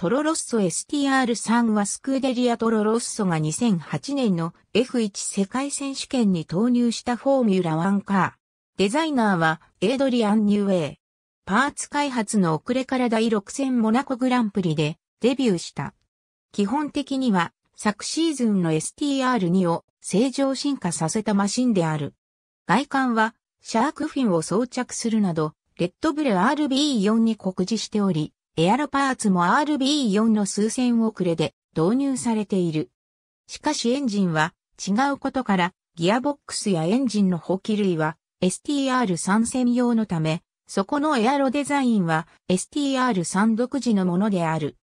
トロロッソ STR3 はスクーデリアトロロッソが2008年の F1 世界選手権に投入したフォーミュラ1カー。デザイナーはエイドリアン・ニューウェイ。パーツ開発の遅れから第6戦モナコグランプリでデビューした。基本的には昨シーズンの STR2 を正常進化させたマシンである。外観はシャークフィンを装着するなど、レッドブル RB4 に酷似しており、エアロパーツも RB4 の数千遅れで導入されている。しかしエンジンは違うことからギアボックスやエンジンの補給類は s t r 3専用のため、そこのエアロデザインは STR3 独自のものである。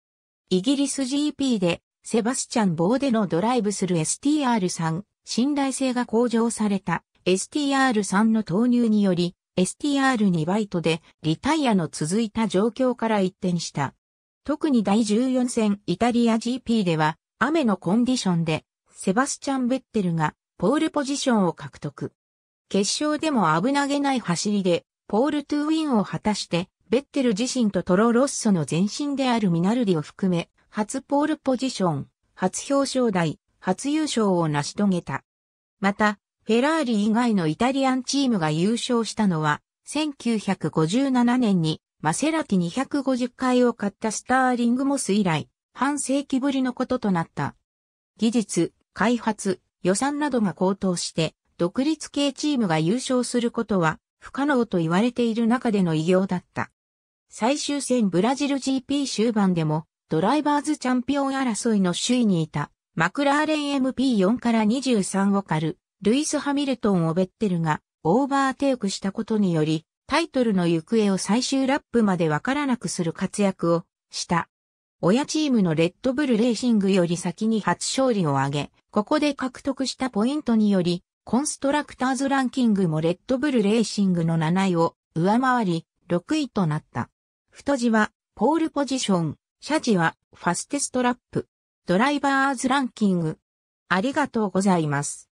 イギリス GP でセバスチャン・ボーデのドライブする STR3、信頼性が向上された STR3 の投入により、STR2 バイトでリタイアの続いた状況から一転した。特に第14戦イタリア GP では雨のコンディションでセバスチャン・ベッテルがポールポジションを獲得。決勝でも危なげない走りでポールトゥウィンを果たしてベッテル自身とトロロッソの前身であるミナルディを含め初ポールポジション、初表彰台、初優勝を成し遂げた。また、フェラーリ以外のイタリアンチームが優勝したのは、1957年にマセラティ250回を買ったスターリングモス以来、半世紀ぶりのこととなった。技術、開発、予算などが高騰して、独立系チームが優勝することは不可能と言われている中での偉業だった。最終戦ブラジル GP 終盤でも、ドライバーズチャンピオン争いの首位にいた、マクラーレン MP4 から23を狩る、ルイス・ハミルトンをベッテルがオーバーテイクしたことにより、タイトルの行方を最終ラップまでわからなくする活躍をした。親チームのレッドブルレーシングより先に初勝利を挙げ、ここで獲得したポイントにより、コンストラクターズランキングもレッドブルレーシングの7位を上回り、6位となった。太字は、ポールポジション、ャ字は、ファステストラップ、ドライバーズランキング。ありがとうございます。